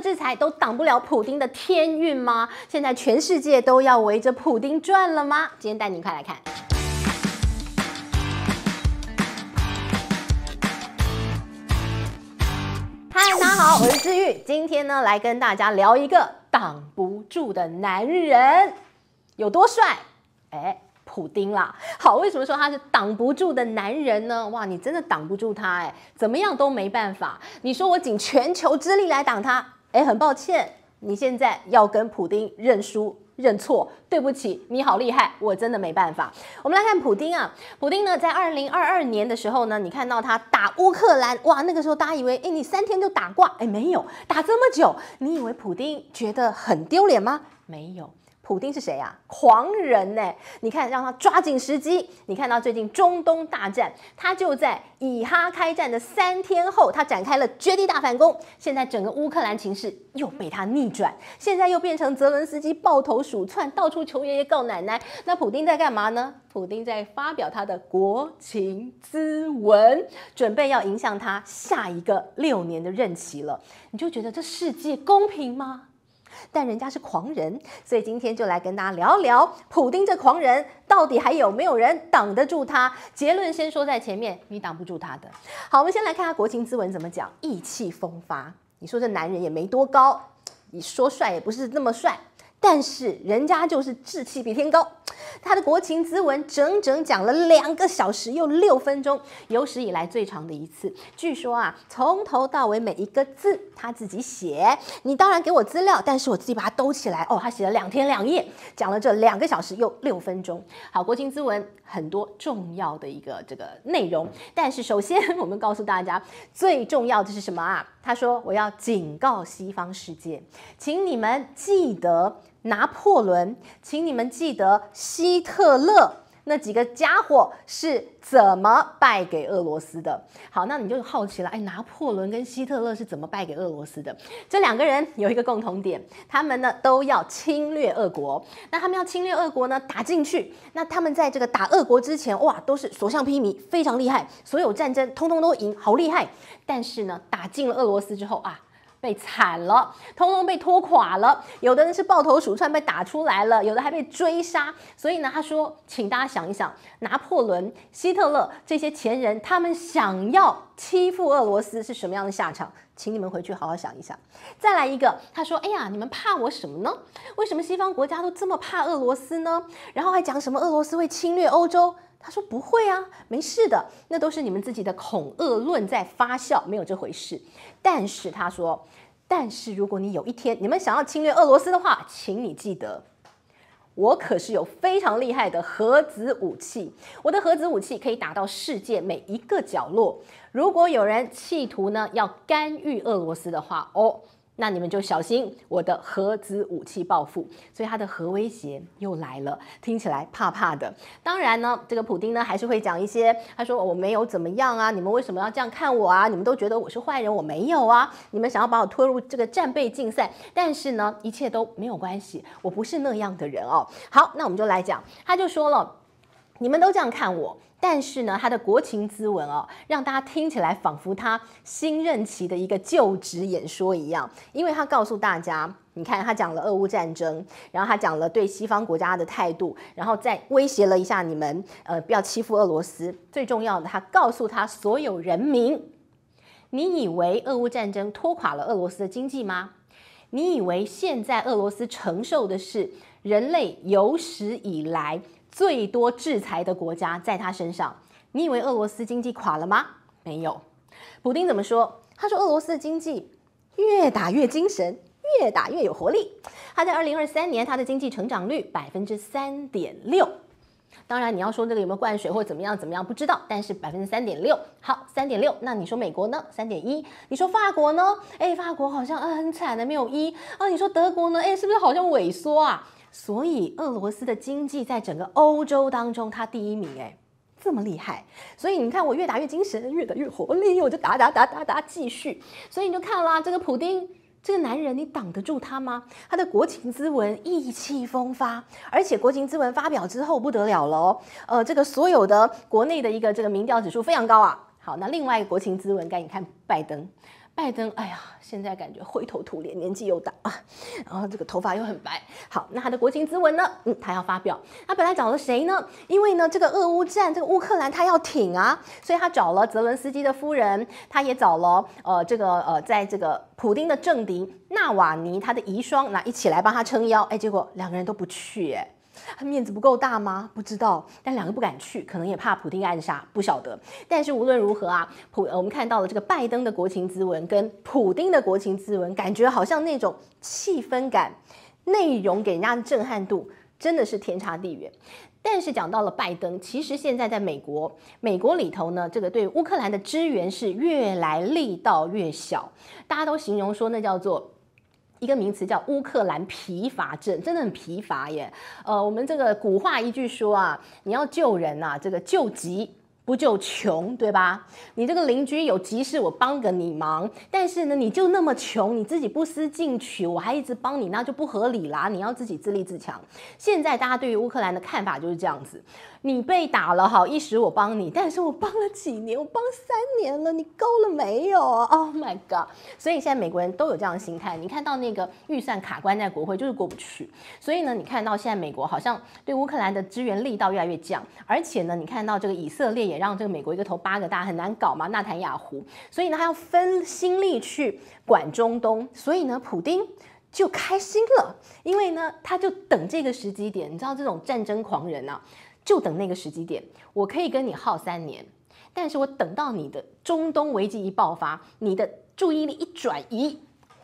制裁都挡不了普丁的天运吗？现在全世界都要围着普丁转了吗？今天带你一块来看。嗨，大家好，我是治愈，今天呢来跟大家聊一个挡不住的男人，有多帅？哎，普丁啦。好，为什么说他是挡不住的男人呢？哇，你真的挡不住他，哎，怎么样都没办法。你说我尽全球之力来挡他。哎，很抱歉，你现在要跟普丁认输、认错，对不起，你好厉害，我真的没办法。我们来看普丁啊，普丁呢，在二零二二年的时候呢，你看到他打乌克兰，哇，那个时候大家以为，哎，你三天就打挂，哎，没有，打这么久，你以为普丁觉得很丢脸吗？没有。普丁是谁呀？狂人呢？你看，让他抓紧时机。你看到最近中东大战，他就在以哈开战的三天后，他展开了绝地大反攻。现在整个乌克兰情势又被他逆转，现在又变成泽伦斯基抱头鼠窜，到处求爷爷告奶奶。那普丁在干嘛呢？普丁在发表他的国情咨文，准备要影响他下一个六年的任期了。你就觉得这世界公平吗？但人家是狂人，所以今天就来跟大家聊聊普丁这狂人到底还有没有人挡得住他？结论先说在前面，你挡不住他的。好，我们先来看下国情咨文怎么讲，意气风发。你说这男人也没多高，你说帅也不是那么帅。但是人家就是志气比天高，他的国情咨文整整讲了两个小时又六分钟，有史以来最长的一次。据说啊，从头到尾每一个字他自己写，你当然给我资料，但是我自己把它兜起来哦。他写了两天两夜，讲了这两个小时又六分钟。好，国情咨文。很多重要的一个这个内容，但是首先我们告诉大家，最重要的是什么啊？他说：“我要警告西方世界，请你们记得拿破仑，请你们记得希特勒。”那几个家伙是怎么败给俄罗斯的？好，那你就好奇了。哎，拿破仑跟希特勒是怎么败给俄罗斯的？这两个人有一个共同点，他们呢都要侵略俄国。那他们要侵略俄国呢，打进去。那他们在这个打俄国之前，哇，都是所向披靡，非常厉害，所有战争通通都赢，好厉害。但是呢，打进了俄罗斯之后啊。被惨了，通通被拖垮了。有的人是抱头鼠窜被打出来了，有的还被追杀。所以呢，他说，请大家想一想，拿破仑、希特勒这些前人，他们想要欺负俄罗斯是什么样的下场？请你们回去好好想一想。再来一个，他说：“哎呀，你们怕我什么呢？为什么西方国家都这么怕俄罗斯呢？然后还讲什么俄罗斯会侵略欧洲？”他说不会啊，没事的，那都是你们自己的恐恶论在发酵，没有这回事。但是他说，但是如果你有一天你们想要侵略俄罗斯的话，请你记得，我可是有非常厉害的核子武器，我的核子武器可以打到世界每一个角落。如果有人企图呢要干预俄罗斯的话，哦。那你们就小心我的核子武器报复，所以他的核威胁又来了，听起来怕怕的。当然呢，这个普丁呢还是会讲一些，他说我没有怎么样啊，你们为什么要这样看我啊？你们都觉得我是坏人，我没有啊，你们想要把我拖入这个战备竞赛，但是呢，一切都没有关系，我不是那样的人哦。好，那我们就来讲，他就说了，你们都这样看我。但是呢，他的国情咨文哦，让大家听起来仿佛他新任期的一个就职演说一样，因为他告诉大家，你看他讲了俄乌战争，然后他讲了对西方国家的态度，然后再威胁了一下你们，呃，不要欺负俄罗斯。最重要的，他告诉他所有人民，你以为俄乌战争拖垮了俄罗斯的经济吗？你以为现在俄罗斯承受的是人类有史以来？最多制裁的国家在他身上，你以为俄罗斯经济垮了吗？没有。普丁怎么说？他说俄罗斯的经济越打越精神，越打越有活力。他在二零二三年，他的经济成长率百分之三点六。当然，你要说这个有没有灌水或怎么样怎么样，不知道。但是百分之三点六，好，三点六。那你说美国呢？三点一。你说法国呢？哎，法国好像啊很惨的，没有一啊。你说德国呢？哎，是不是好像萎缩啊？所以俄罗斯的经济在整个欧洲当中，它第一名哎，这么厉害。所以你看我越打越精神，越打越活力，我就打打打打打继续。所以你就看啦，这个普丁。这个男人你挡得住他吗？他的国情咨文意气风发，而且国情咨文发表之后不得了了哦。呃，这个所有的国内的一个这个民调指数非常高啊。好，那另外一个国情咨文，赶紧看拜登。拜登，哎呀，现在感觉灰头土脸，年纪又大啊，然后这个头发又很白。好，那他的国情咨文呢？嗯，他要发表，他本来找了谁呢？因为呢，这个俄乌战，这个乌克兰他要挺啊，所以他找了泽伦斯基的夫人，他也找了呃这个呃在这个普丁的政敌纳瓦尼他的遗孀那一起来帮他撑腰。哎，结果两个人都不去，哎。面子不够大吗？不知道，但两个不敢去，可能也怕普丁暗杀，不晓得。但是无论如何啊，普我们看到了这个拜登的国情咨文跟普丁的国情咨文，感觉好像那种气氛感、内容给人家的震撼度真的是天差地远。但是讲到了拜登，其实现在在美国，美国里头呢，这个对乌克兰的支援是越来力道越小，大家都形容说那叫做。一个名词叫乌克兰疲乏症，真的很疲乏耶。呃，我们这个古话一句说啊，你要救人呐，这个救急不救穷，对吧？你这个邻居有急事，我帮个你忙，但是呢，你就那么穷，你自己不思进取，我还一直帮你，那就不合理啦。你要自己自立自强。现在大家对于乌克兰的看法就是这样子。你被打了好一时我帮你，但是我帮了几年，我帮三年了，你够了没有？Oh my god！所以现在美国人都有这样的心态，你看到那个预算卡关在国会就是过不去，所以呢，你看到现在美国好像对乌克兰的支援力道越来越降，而且呢，你看到这个以色列也让这个美国一个头八个大，很难搞嘛，纳坦雅胡，所以呢，他要分心力去管中东，所以呢，普丁。就开心了，因为呢，他就等这个时机点，你知道这种战争狂人啊。就等那个时机点，我可以跟你耗三年，但是我等到你的中东危机一爆发，你的注意力一转移，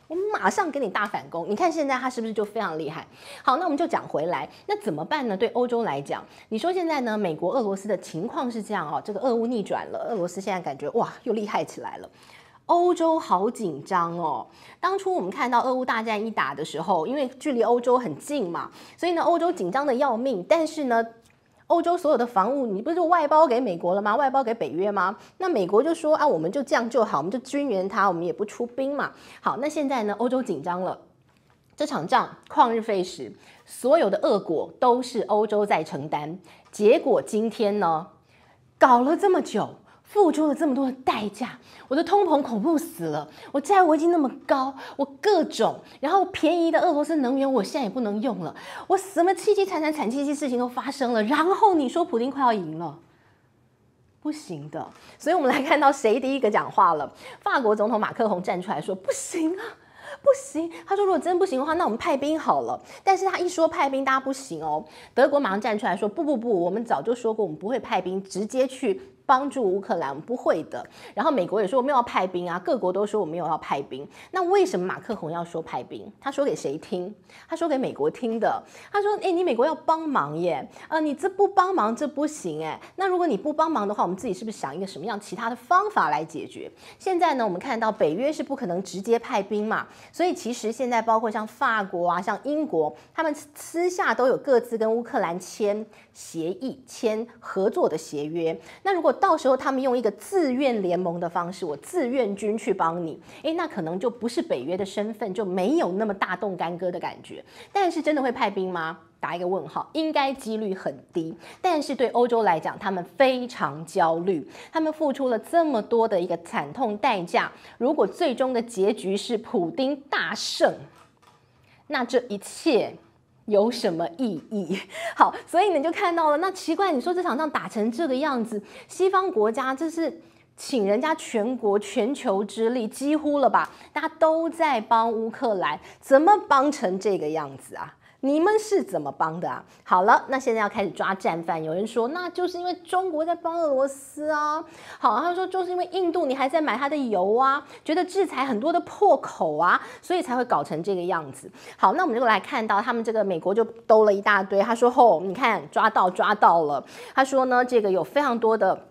我马上给你大反攻。你看现在他是不是就非常厉害？好，那我们就讲回来，那怎么办呢？对欧洲来讲，你说现在呢，美国、俄罗斯的情况是这样哦，这个俄乌逆转了，俄罗斯现在感觉哇，又厉害起来了，欧洲好紧张哦。当初我们看到俄乌大战一打的时候，因为距离欧洲很近嘛，所以呢，欧洲紧张的要命，但是呢。欧洲所有的防务，你不是就外包给美国了吗？外包给北约吗？那美国就说啊，我们就这样就好，我们就支援他，我们也不出兵嘛。好，那现在呢，欧洲紧张了，这场仗旷日费时，所有的恶果都是欧洲在承担。结果今天呢，搞了这么久。付出了这么多的代价，我的通膨恐怖死了，我债务已经那么高，我各种，然后便宜的俄罗斯能源我现在也不能用了，我什么凄凄惨惨惨凄凄事情都发生了，然后你说普京快要赢了，不行的，所以我们来看到谁第一个讲话了，法国总统马克龙站出来说不行啊。不行，他说如果真不行的话，那我们派兵好了。但是他一说派兵，大家不行哦。德国马上站出来说：不不不，我们早就说过，我们不会派兵，直接去帮助乌克兰，不会的。然后美国也说我们要派兵啊，各国都说我们有要派兵。那为什么马克宏要说派兵？他说给谁听？他说给美国听的。他说：哎，你美国要帮忙耶，啊，你这不帮忙这不行哎。那如果你不帮忙的话，我们自己是不是想一个什么样其他的方法来解决？现在呢，我们看到北约是不可能直接派兵嘛。所以其实现在包括像法国啊，像英国，他们私下都有各自跟乌克兰签协议、签合作的协约。那如果到时候他们用一个自愿联盟的方式，我自愿军去帮你，诶，那可能就不是北约的身份，就没有那么大动干戈的感觉。但是真的会派兵吗？打一个问号，应该几率很低，但是对欧洲来讲，他们非常焦虑，他们付出了这么多的一个惨痛代价，如果最终的结局是普丁大胜，那这一切有什么意义？好，所以你就看到了，那奇怪，你说这场仗打成这个样子，西方国家这是请人家全国、全球之力几乎了吧？大家都在帮乌克兰，怎么帮成这个样子啊？你们是怎么帮的啊？好了，那现在要开始抓战犯。有人说，那就是因为中国在帮俄罗斯啊。好，他说就是因为印度，你还在买他的油啊，觉得制裁很多的破口啊，所以才会搞成这个样子。好，那我们就来看到他们这个美国就兜了一大堆。他说：“哦，你看抓到抓到了。”他说呢，这个有非常多的。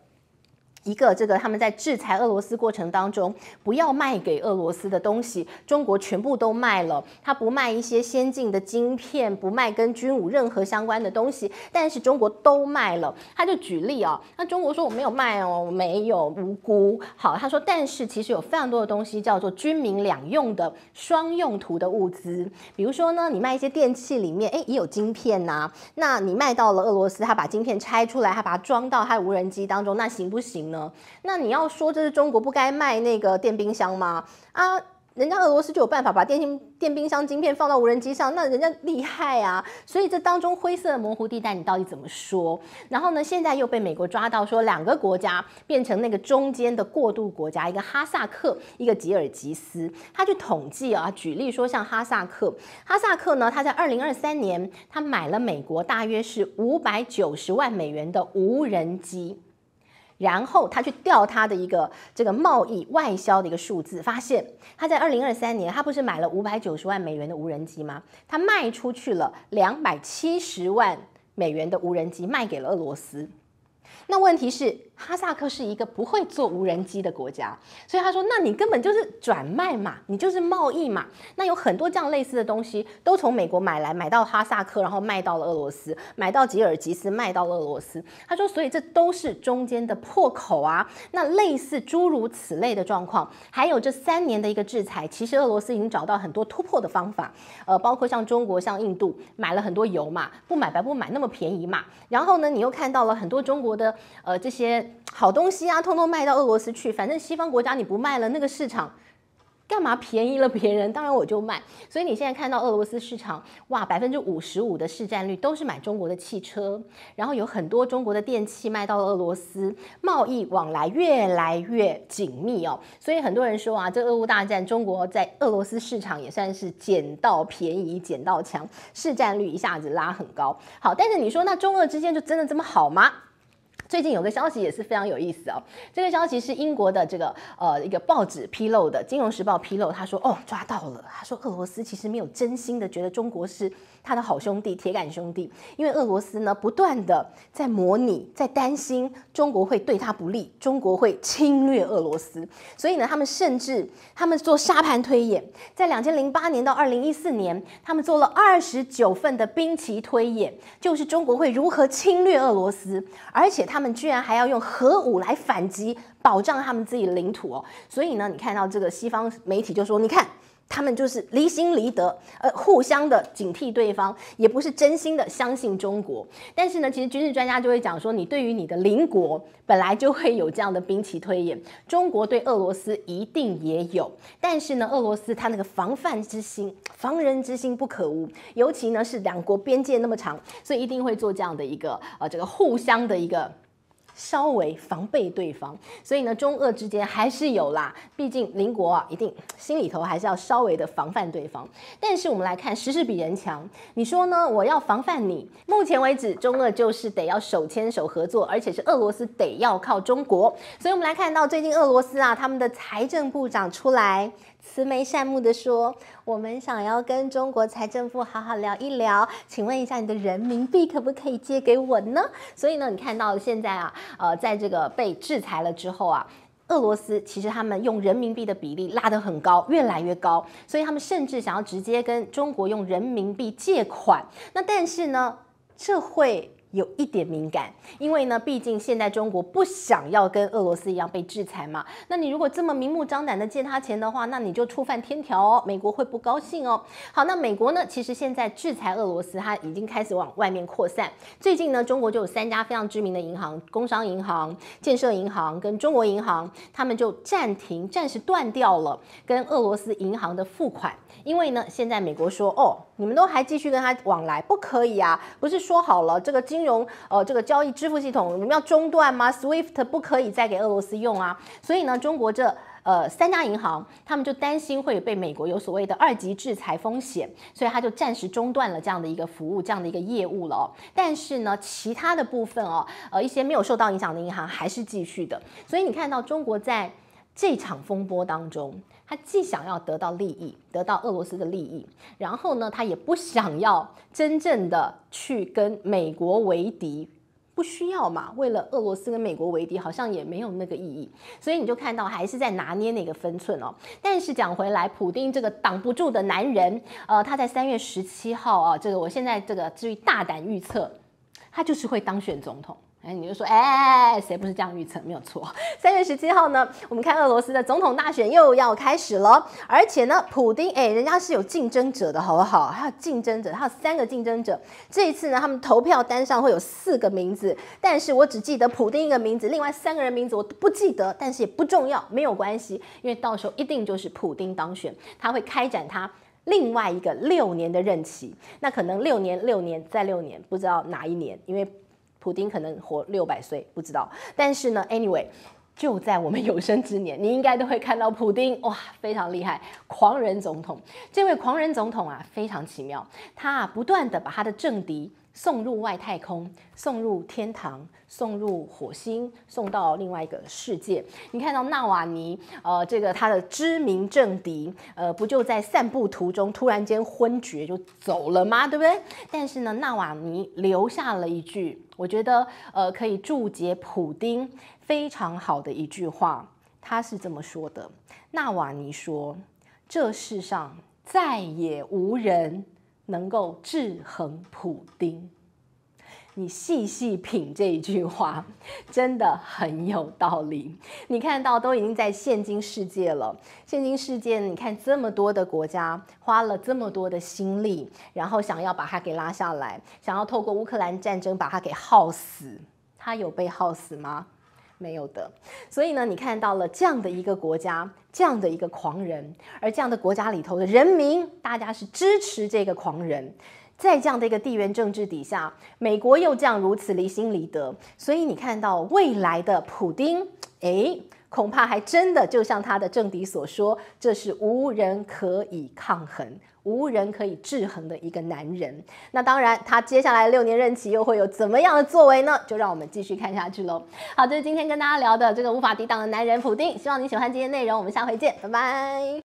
一个这个他们在制裁俄罗斯过程当中，不要卖给俄罗斯的东西，中国全部都卖了。他不卖一些先进的晶片，不卖跟军武任何相关的东西，但是中国都卖了。他就举例哦，那中国说我没有卖哦，没有无辜。好，他说，但是其实有非常多的东西叫做军民两用的双用途的物资，比如说呢，你卖一些电器里面，哎，也有晶片呐。那你卖到了俄罗斯，他把晶片拆出来，他把它装到他无人机当中，那行不行？那你要说这是中国不该卖那个电冰箱吗？啊，人家俄罗斯就有办法把电信电冰箱晶片放到无人机上，那人家厉害啊！所以这当中灰色模糊地带，你到底怎么说？然后呢，现在又被美国抓到说两个国家变成那个中间的过渡国家，一个哈萨克，一个吉尔吉斯，他去统计啊，举例说像哈萨克，哈萨克呢，他在二零二三年他买了美国大约是五百九十万美元的无人机。然后他去调他的一个这个贸易外销的一个数字，发现他在二零二三年，他不是买了五百九十万美元的无人机吗？他卖出去了两百七十万美元的无人机，卖给了俄罗斯。那问题是哈萨克是一个不会做无人机的国家，所以他说，那你根本就是转卖嘛，你就是贸易嘛。那有很多这样类似的东西都从美国买来，买到哈萨克，然后卖到了俄罗斯，买到吉尔吉斯，卖到了俄罗斯。他说，所以这都是中间的破口啊。那类似诸如此类的状况，还有这三年的一个制裁，其实俄罗斯已经找到很多突破的方法。呃，包括像中国、像印度买了很多油嘛，不买白不买，那么便宜嘛。然后呢，你又看到了很多中国。的。呃，这些好东西啊，通通卖到俄罗斯去。反正西方国家你不卖了，那个市场干嘛便宜了别人？当然我就卖。所以你现在看到俄罗斯市场，哇，百分之五十五的市占率都是买中国的汽车，然后有很多中国的电器卖到了俄罗斯，贸易往来越来越紧密哦。所以很多人说啊，这俄乌大战，中国在俄罗斯市场也算是捡到便宜，捡到强，市占率一下子拉很高。好，但是你说那中俄之间就真的这么好吗？最近有个消息也是非常有意思啊，这个消息是英国的这个呃一个报纸披露的，《金融时报》披露，他说哦抓到了，他说俄罗斯其实没有真心的觉得中国是。他的好兄弟、铁杆兄弟，因为俄罗斯呢，不断的在模拟，在担心中国会对他不利，中国会侵略俄罗斯，所以呢，他们甚至他们做沙盘推演，在两千零八年到二零一四年，他们做了二十九份的兵棋推演，就是中国会如何侵略俄罗斯，而且他们居然还要用核武来反击，保障他们自己的领土哦。所以呢，你看到这个西方媒体就说：“你看。”他们就是离心离德，呃，互相的警惕对方，也不是真心的相信中国。但是呢，其实军事专家就会讲说，你对于你的邻国本来就会有这样的兵棋推演，中国对俄罗斯一定也有。但是呢，俄罗斯他那个防范之心，防人之心不可无，尤其呢是两国边界那么长，所以一定会做这样的一个呃这个互相的一个。稍微防备对方，所以呢，中俄之间还是有啦。毕竟邻国啊，一定心里头还是要稍微的防范对方。但是我们来看，时事比人强。你说呢？我要防范你。目前为止，中俄就是得要手牵手合作，而且是俄罗斯得要靠中国。所以，我们来看到最近俄罗斯啊，他们的财政部长出来。慈眉善目的说：“我们想要跟中国财政部好好聊一聊，请问一下你的人民币可不可以借给我呢？”所以呢，你看到现在啊，呃，在这个被制裁了之后啊，俄罗斯其实他们用人民币的比例拉得很高，越来越高，所以他们甚至想要直接跟中国用人民币借款。那但是呢，这会。有一点敏感，因为呢，毕竟现在中国不想要跟俄罗斯一样被制裁嘛。那你如果这么明目张胆的借他钱的话，那你就触犯天条哦，美国会不高兴哦。好，那美国呢，其实现在制裁俄罗斯，它已经开始往外面扩散。最近呢，中国就有三家非常知名的银行——工商银行、建设银行跟中国银行，他们就暂停、暂时断掉了跟俄罗斯银行的付款，因为呢，现在美国说，哦，你们都还继续跟他往来，不可以啊，不是说好了这个金。融呃这个交易支付系统你们要中断吗？SWIFT 不可以再给俄罗斯用啊，所以呢，中国这呃三家银行，他们就担心会被美国有所谓的二级制裁风险，所以他就暂时中断了这样的一个服务，这样的一个业务了。但是呢，其他的部分哦，呃一些没有受到影响的银行还是继续的。所以你看到中国在。这场风波当中，他既想要得到利益，得到俄罗斯的利益，然后呢，他也不想要真正的去跟美国为敌，不需要嘛？为了俄罗斯跟美国为敌，好像也没有那个意义。所以你就看到还是在拿捏那个分寸哦。但是讲回来，普丁这个挡不住的男人，呃，他在三月十七号啊，这个我现在这个至于大胆预测，他就是会当选总统。哎，你就说，哎，谁不是这样预测？没有错。三月十七号呢，我们看俄罗斯的总统大选又要开始了，而且呢，普丁，哎，人家是有竞争者的好不好？还有竞争者，还有三个竞争者。这一次呢，他们投票单上会有四个名字，但是我只记得普丁一个名字，另外三个人名字我不记得，但是也不重要，没有关系，因为到时候一定就是普丁当选，他会开展他另外一个六年的任期，那可能六年、六年再六年，不知道哪一年，因为。普丁可能活六百岁，不知道。但是呢，anyway，就在我们有生之年，你应该都会看到普丁，哇，非常厉害，狂人总统。这位狂人总统啊，非常奇妙，他啊不断的把他的政敌。送入外太空，送入天堂，送入火星，送到另外一个世界。你看到纳瓦尼，呃，这个他的知名政敌，呃，不就在散步途中突然间昏厥就走了吗？对不对？但是呢，纳瓦尼留下了一句，我觉得呃可以注解普丁非常好的一句话。他是这么说的：纳瓦尼说，这世上再也无人。能够制衡普丁。你细细品这一句话，真的很有道理。你看到都已经在现今世界了，现今世界，你看这么多的国家花了这么多的心力，然后想要把它给拉下来，想要透过乌克兰战争把它给耗死，它有被耗死吗？没有的，所以呢，你看到了这样的一个国家，这样的一个狂人，而这样的国家里头的人民，大家是支持这个狂人，在这样的一个地缘政治底下，美国又这样如此离心离德，所以你看到未来的普丁，哎，恐怕还真的就像他的政敌所说，这是无人可以抗衡。无人可以制衡的一个男人，那当然，他接下来六年任期又会有怎么样的作为呢？就让我们继续看下去喽。好，这是今天跟大家聊的这个无法抵挡的男人普丁。希望你喜欢今天内容，我们下回见，拜拜。